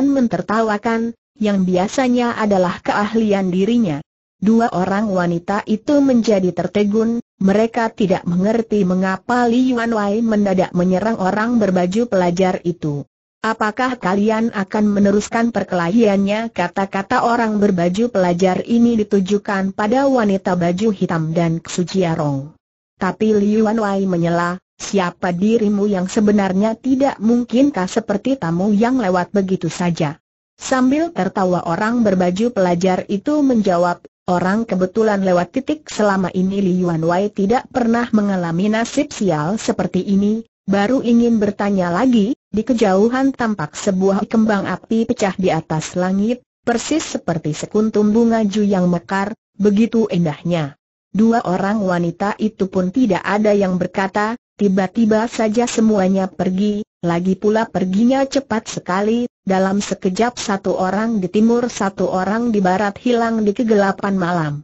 mentertawakan, yang biasanya adalah keahlian dirinya. Dua orang wanita itu menjadi tertegun, mereka tidak mengerti mengapa Li Yuan Wei mendadak menyerang orang berbaju pelajar itu. Apakah kalian akan meneruskan perkelahiannya? Kata-kata orang berbaju pelajar ini ditujukan pada wanita baju hitam dan Xu Jiarong. Tapi Liuan Wai menyela, siapa dirimu yang sebenarnya tidak mungkinkah seperti tamu yang lewat begitu saja. Sambil tertawa orang berbaju pelajar itu menjawab, orang kebetulan lewat titik selama ini Liuan Wai tidak pernah mengalami nasib sial seperti ini, baru ingin bertanya lagi, di kejauhan tampak sebuah kembang api pecah di atas langit, persis seperti sekuntum bunga ju yang mekar, begitu indahnya. Dua orang wanita itu pun tidak ada yang berkata, tiba-tiba saja semuanya pergi, lagi pula perginya cepat sekali, dalam sekejap satu orang di timur satu orang di barat hilang di kegelapan malam.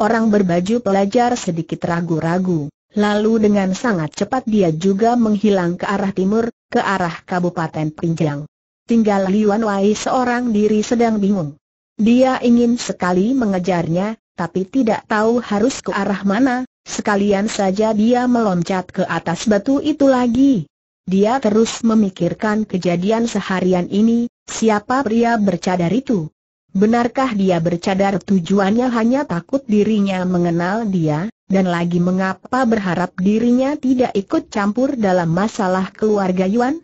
Orang berbaju pelajar sedikit ragu-ragu, lalu dengan sangat cepat dia juga menghilang ke arah timur, ke arah Kabupaten Pinjang. Tinggal Liwan Wai seorang diri sedang bingung. Dia ingin sekali mengejarnya, tapi tidak tahu harus ke arah mana, sekalian saja dia meloncat ke atas batu itu lagi. Dia terus memikirkan kejadian seharian ini, siapa pria bercadar itu? Benarkah dia bercadar tujuannya hanya takut dirinya mengenal dia, dan lagi mengapa berharap dirinya tidak ikut campur dalam masalah keluarga Yuan?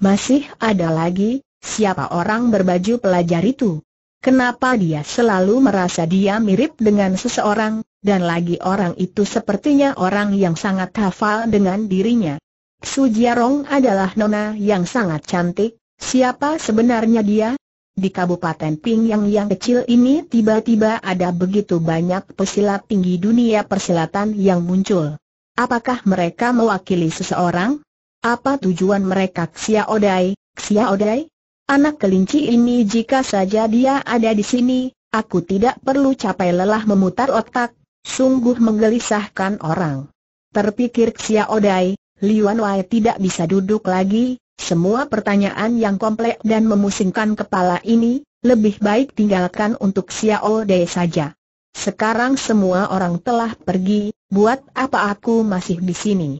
Masih ada lagi, siapa orang berbaju pelajar itu? Kenapa dia selalu merasa dia mirip dengan seseorang, dan lagi orang itu sepertinya orang yang sangat hafal dengan dirinya. Su Jiarong adalah nona yang sangat cantik, siapa sebenarnya dia? Di Kabupaten Ping yang kecil ini tiba-tiba ada begitu banyak pesilat tinggi dunia persilatan yang muncul. Apakah mereka mewakili seseorang? Apa tujuan mereka Xiaodai? Xiaodai? Anak kelinci ini jika saja dia ada di sini, aku tidak perlu capai lelah memutar otak, sungguh menggelisahkan orang. Terpikir Xia Odai, Liuan Wai tidak bisa duduk lagi, semua pertanyaan yang kompleks dan memusingkan kepala ini, lebih baik tinggalkan untuk Xia Odai saja. Sekarang semua orang telah pergi, buat apa aku masih di sini?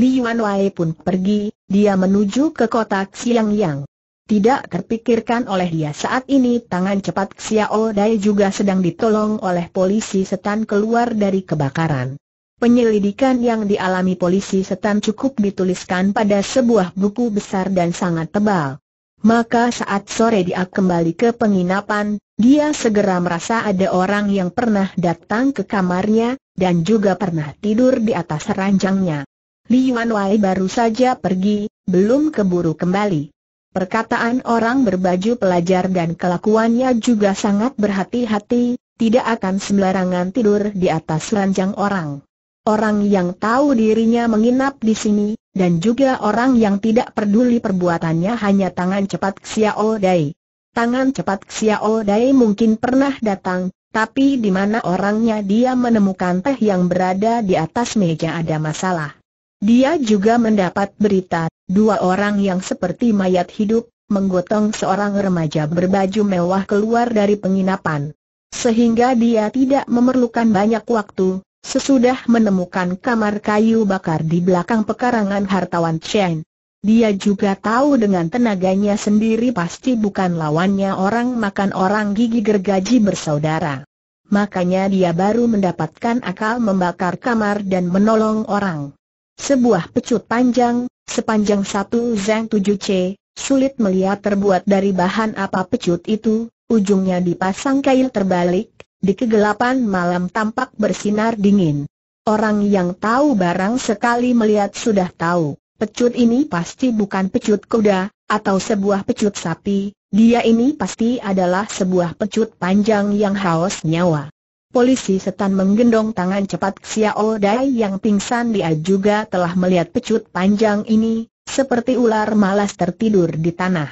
Liuan Wei pun pergi, dia menuju ke kota Xiangyang. Tidak terpikirkan oleh dia saat ini tangan cepat Xiao Dai juga sedang ditolong oleh polisi setan keluar dari kebakaran. Penyelidikan yang dialami polisi setan cukup dituliskan pada sebuah buku besar dan sangat tebal. Maka saat sore dia kembali ke penginapan, dia segera merasa ada orang yang pernah datang ke kamarnya, dan juga pernah tidur di atas ranjangnya. Li Yuan Wai baru saja pergi, belum keburu kembali. Perkataan orang berbaju pelajar dan kelakuannya juga sangat berhati-hati, tidak akan sembarangan tidur di atas ranjang orang. Orang yang tahu dirinya menginap di sini, dan juga orang yang tidak peduli perbuatannya hanya tangan cepat Xiao Dai. Tangan cepat Xiao Dai mungkin pernah datang, tapi di mana orangnya dia menemukan teh yang berada di atas meja ada masalah. Dia juga mendapat berita, dua orang yang seperti mayat hidup, menggotong seorang remaja berbaju mewah keluar dari penginapan. Sehingga dia tidak memerlukan banyak waktu, sesudah menemukan kamar kayu bakar di belakang pekarangan hartawan Chen. Dia juga tahu dengan tenaganya sendiri pasti bukan lawannya orang makan orang gigi gergaji bersaudara. Makanya dia baru mendapatkan akal membakar kamar dan menolong orang. Sebuah pecut panjang, sepanjang satu zeng tujuh c sulit melihat terbuat dari bahan apa pecut itu, ujungnya dipasang kail terbalik, di kegelapan malam tampak bersinar dingin. Orang yang tahu barang sekali melihat sudah tahu, pecut ini pasti bukan pecut kuda, atau sebuah pecut sapi, dia ini pasti adalah sebuah pecut panjang yang haus nyawa. Polisi setan menggendong tangan cepat Xiao Dai yang pingsan dia juga telah melihat pecut panjang ini, seperti ular malas tertidur di tanah.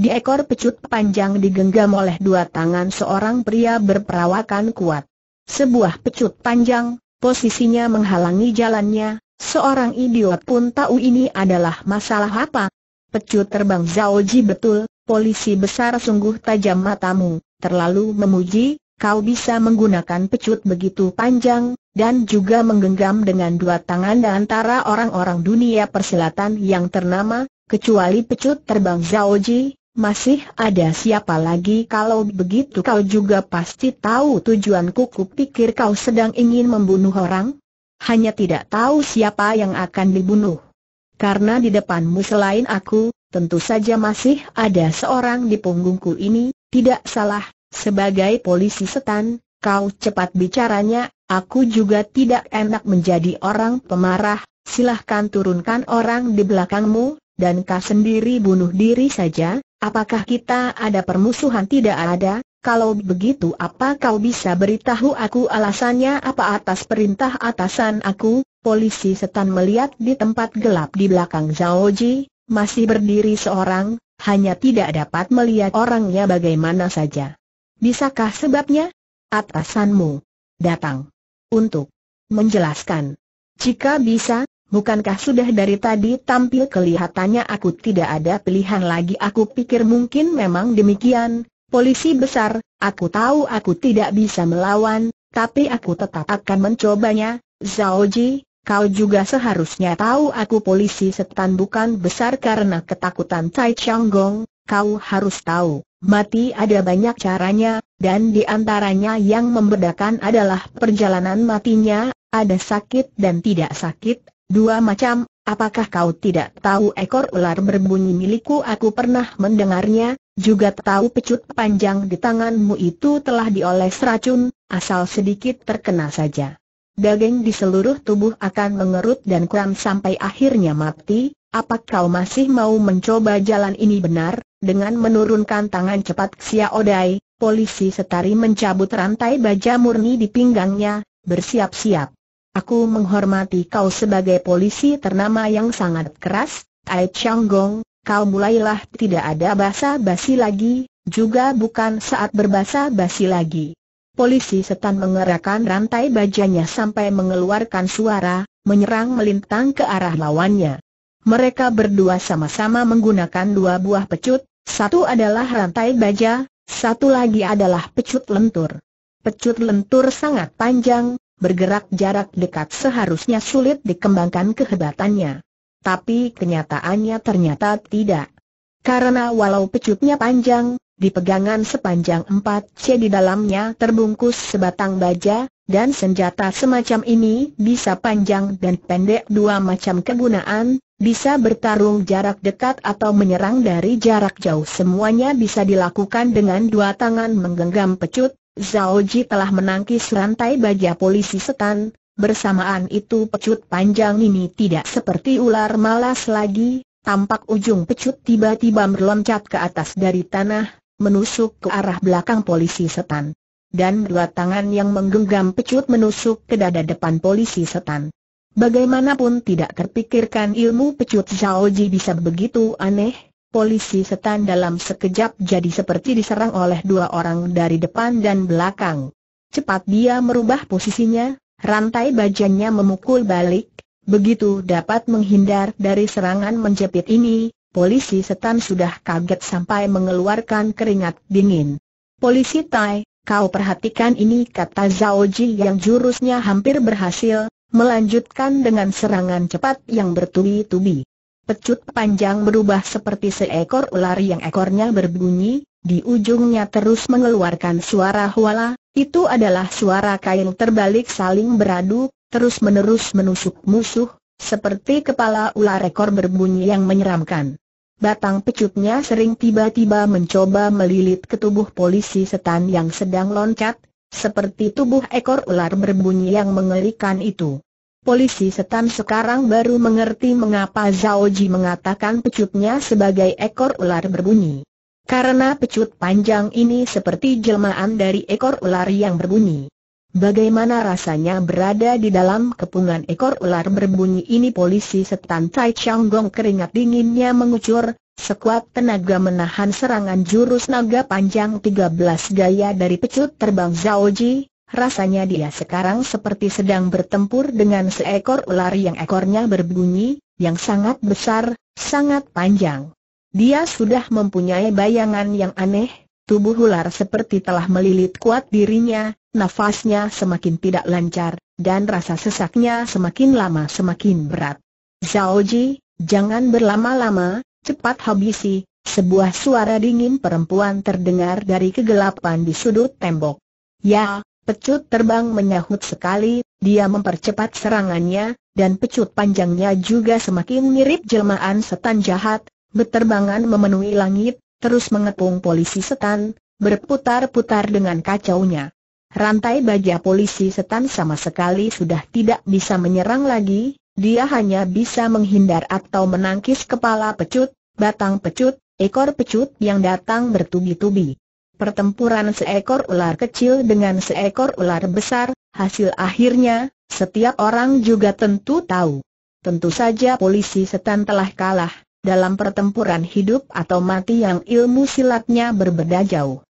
Di ekor pecut panjang digenggam oleh dua tangan seorang pria berperawakan kuat. Sebuah pecut panjang, posisinya menghalangi jalannya, seorang idiot pun tahu ini adalah masalah apa. Pecut terbang Zhao Zhaoji betul, polisi besar sungguh tajam matamu, terlalu memuji, kau bisa menggunakan pecut begitu panjang, dan juga menggenggam dengan dua tangan antara orang-orang dunia persilatan yang ternama, kecuali pecut terbang Zhaoji. masih ada siapa lagi kalau begitu kau juga pasti tahu tujuanku kupikir kau sedang ingin membunuh orang? Hanya tidak tahu siapa yang akan dibunuh. Karena di depanmu selain aku, tentu saja masih ada seorang di punggungku ini, tidak salah, sebagai polisi setan, kau cepat bicaranya, aku juga tidak enak menjadi orang pemarah, silahkan turunkan orang di belakangmu, dan kau sendiri bunuh diri saja, apakah kita ada permusuhan tidak ada, kalau begitu apa kau bisa beritahu aku alasannya apa atas perintah atasan aku? Polisi setan melihat di tempat gelap di belakang Zhao Ji masih berdiri seorang, hanya tidak dapat melihat orangnya bagaimana saja. Bisakah sebabnya? Atasanmu datang untuk menjelaskan. Jika bisa, bukankah sudah dari tadi tampil kelihatannya aku tidak ada pilihan lagi aku pikir mungkin memang demikian, polisi besar, aku tahu aku tidak bisa melawan, tapi aku tetap akan mencobanya, Zaoji, kau juga seharusnya tahu aku polisi setan bukan besar karena ketakutan Tai Changgong, kau harus tahu. Mati ada banyak caranya, dan di antaranya yang membedakan adalah perjalanan matinya, ada sakit dan tidak sakit, dua macam, apakah kau tidak tahu ekor ular berbunyi milikku aku pernah mendengarnya, juga tahu pecut panjang di tanganmu itu telah dioles racun, asal sedikit terkena saja. Daging di seluruh tubuh akan mengerut dan kram sampai akhirnya mati, Apakah kau masih mau mencoba jalan ini benar? Dengan menurunkan tangan cepat Xiao Dai, polisi setari mencabut rantai baja murni di pinggangnya, bersiap-siap. Aku menghormati kau sebagai polisi ternama yang sangat keras, Ai Changgong, kau mulailah tidak ada basa-basi lagi, juga bukan saat berbasa-basi lagi. Polisi setan mengerahkan rantai bajanya sampai mengeluarkan suara, menyerang melintang ke arah lawannya. Mereka berdua sama-sama menggunakan dua buah pecut, satu adalah rantai baja, satu lagi adalah pecut lentur. Pecut lentur sangat panjang, bergerak jarak dekat seharusnya sulit dikembangkan kehebatannya. Tapi kenyataannya ternyata tidak. Karena walau pecutnya panjang, dipegangan sepanjang 4C di dalamnya terbungkus sebatang baja, dan senjata semacam ini bisa panjang dan pendek dua macam kegunaan, bisa bertarung jarak dekat atau menyerang dari jarak jauh semuanya bisa dilakukan dengan dua tangan menggenggam pecut, Zhao Ji telah menangkis rantai baja polisi setan, bersamaan itu pecut panjang ini tidak seperti ular malas lagi, tampak ujung pecut tiba-tiba meloncat ke atas dari tanah, menusuk ke arah belakang polisi setan. Dan dua tangan yang menggenggam pecut menusuk ke dada depan polisi setan. Bagaimanapun tidak terpikirkan ilmu pecut Xiaoji bisa begitu aneh, polisi setan dalam sekejap jadi seperti diserang oleh dua orang dari depan dan belakang. Cepat dia merubah posisinya, rantai bajanya memukul balik, begitu dapat menghindar dari serangan menjepit ini, polisi setan sudah kaget sampai mengeluarkan keringat dingin. Polisi Tai, kau perhatikan ini kata Ji yang jurusnya hampir berhasil, melanjutkan dengan serangan cepat yang bertubi-tubi. Pecut panjang berubah seperti seekor ular yang ekornya berbunyi, di ujungnya terus mengeluarkan suara huala, itu adalah suara kail terbalik saling beradu, terus-menerus menusuk musuh, seperti kepala ular ekor berbunyi yang menyeramkan. Batang pecutnya sering tiba-tiba mencoba melilit ke tubuh polisi setan yang sedang loncat, seperti tubuh ekor ular berbunyi yang mengerikan itu. Polisi setan sekarang baru mengerti mengapa Zhao Ji mengatakan pecutnya sebagai ekor ular berbunyi. Karena pecut panjang ini seperti jelmaan dari ekor ular yang berbunyi. Bagaimana rasanya berada di dalam kepungan ekor ular berbunyi ini polisi setan Tai Chang Gong keringat dinginnya mengucur, Sekuat tenaga menahan serangan jurus naga panjang 13 gaya dari pecut terbang Zhao Zaoji, rasanya dia sekarang seperti sedang bertempur dengan seekor ular yang ekornya berbunyi, yang sangat besar, sangat panjang. Dia sudah mempunyai bayangan yang aneh, tubuh ular seperti telah melilit kuat dirinya, nafasnya semakin tidak lancar, dan rasa sesaknya semakin lama semakin berat. Zhao Zaoji, jangan berlama-lama, cepat habisi, sebuah suara dingin perempuan terdengar dari kegelapan di sudut tembok. Ya, pecut terbang menyahut sekali, dia mempercepat serangannya, dan pecut panjangnya juga semakin mirip jelmaan setan jahat, beterbangan memenuhi langit, terus mengepung polisi setan, berputar-putar dengan kacaunya. Rantai baja polisi setan sama sekali sudah tidak bisa menyerang lagi, dia hanya bisa menghindar atau menangkis kepala pecut, batang pecut, ekor pecut yang datang bertubi-tubi. Pertempuran seekor ular kecil dengan seekor ular besar, hasil akhirnya, setiap orang juga tentu tahu. Tentu saja polisi setan telah kalah, dalam pertempuran hidup atau mati yang ilmu silatnya berbeda jauh.